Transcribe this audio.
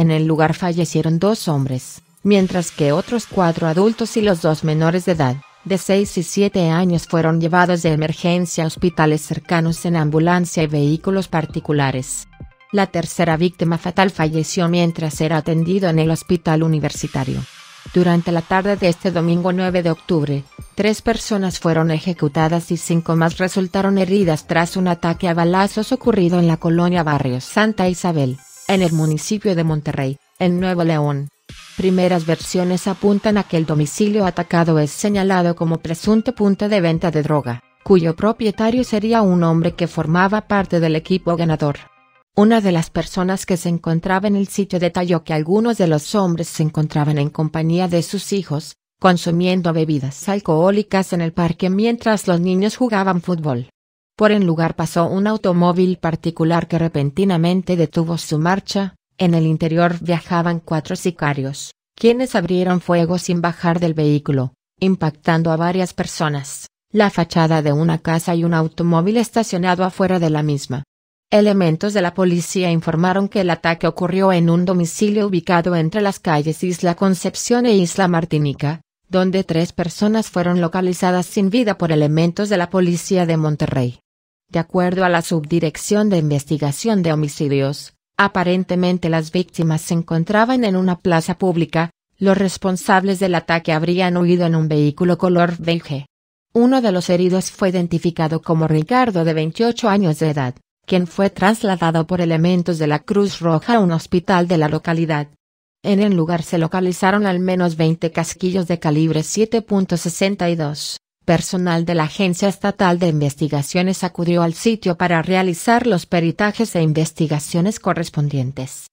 En el lugar fallecieron dos hombres, mientras que otros cuatro adultos y los dos menores de edad, de 6 y 7 años fueron llevados de emergencia a hospitales cercanos en ambulancia y vehículos particulares. La tercera víctima fatal falleció mientras era atendido en el hospital universitario. Durante la tarde de este domingo 9 de octubre, tres personas fueron ejecutadas y cinco más resultaron heridas tras un ataque a balazos ocurrido en la colonia Barrio Santa Isabel en el municipio de Monterrey, en Nuevo León. Primeras versiones apuntan a que el domicilio atacado es señalado como presunto punto de venta de droga, cuyo propietario sería un hombre que formaba parte del equipo ganador. Una de las personas que se encontraba en el sitio detalló que algunos de los hombres se encontraban en compañía de sus hijos, consumiendo bebidas alcohólicas en el parque mientras los niños jugaban fútbol. Por el lugar pasó un automóvil particular que repentinamente detuvo su marcha, en el interior viajaban cuatro sicarios, quienes abrieron fuego sin bajar del vehículo, impactando a varias personas, la fachada de una casa y un automóvil estacionado afuera de la misma. Elementos de la policía informaron que el ataque ocurrió en un domicilio ubicado entre las calles Isla Concepción e Isla Martinica, donde tres personas fueron localizadas sin vida por elementos de la policía de Monterrey. De acuerdo a la Subdirección de Investigación de Homicidios, aparentemente las víctimas se encontraban en una plaza pública, los responsables del ataque habrían huido en un vehículo color belge. Uno de los heridos fue identificado como Ricardo de 28 años de edad, quien fue trasladado por elementos de la Cruz Roja a un hospital de la localidad. En el lugar se localizaron al menos 20 casquillos de calibre 7.62, Personal de la Agencia Estatal de Investigaciones acudió al sitio para realizar los peritajes e investigaciones correspondientes.